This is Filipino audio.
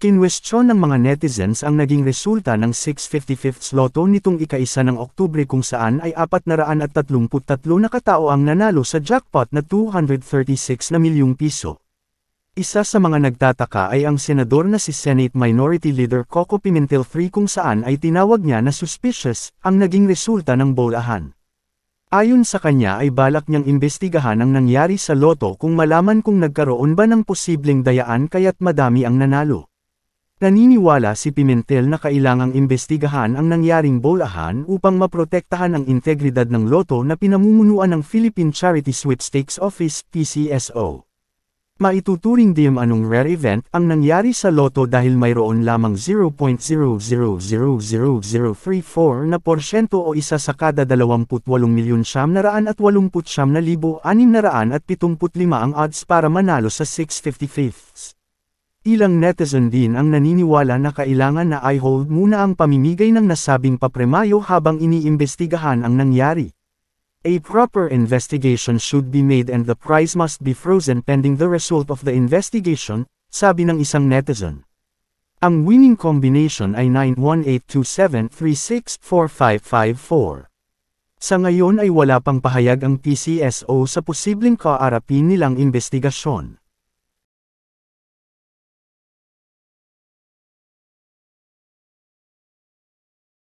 Kinwestiyon ng mga netizens ang naging resulta ng 655th Lotto nitong ika-isa ng Oktubre kung saan ay 433 na katao ang nanalo sa jackpot na 236 na milyong piso. Isa sa mga nagtataka ay ang senador na si Senate Minority Leader Coco Pimentel III kung saan ay tinawag niya na suspicious ang naging resulta ng bolahan. Ayon sa kanya ay balak niyang imbestigahan ang nangyari sa loto kung malaman kung nagkaroon ba ng posibleng dayaan kaya't madami ang nanalo. Naniniwala si Pimentel na kailangang imbestigahan ang nangyaring bolahan upang maprotektahan ang integridad ng loto na pinamumunuan ng Philippine Charity Sweepstakes Office, PCSO. Maituturing dim anong rare event ang nangyari sa loto dahil mayroon lamang 0.00000034 na porsyento o isa sa kada 28 milyon at 28,789,675 ang odds para manalo sa 655ths. Ilang netizen din ang naniniwala na kailangan na i-hold muna ang pamimigay ng nasabing papremayo habang iniimbestigahan ang nangyari. A proper investigation should be made and the price must be frozen pending the result of the investigation, sabi ng isang netizen. Ang winning combination ay 91827364554. Sa ngayon ay wala pang pahayag ang PCSO sa posibleng kaarapin nilang investigasyon.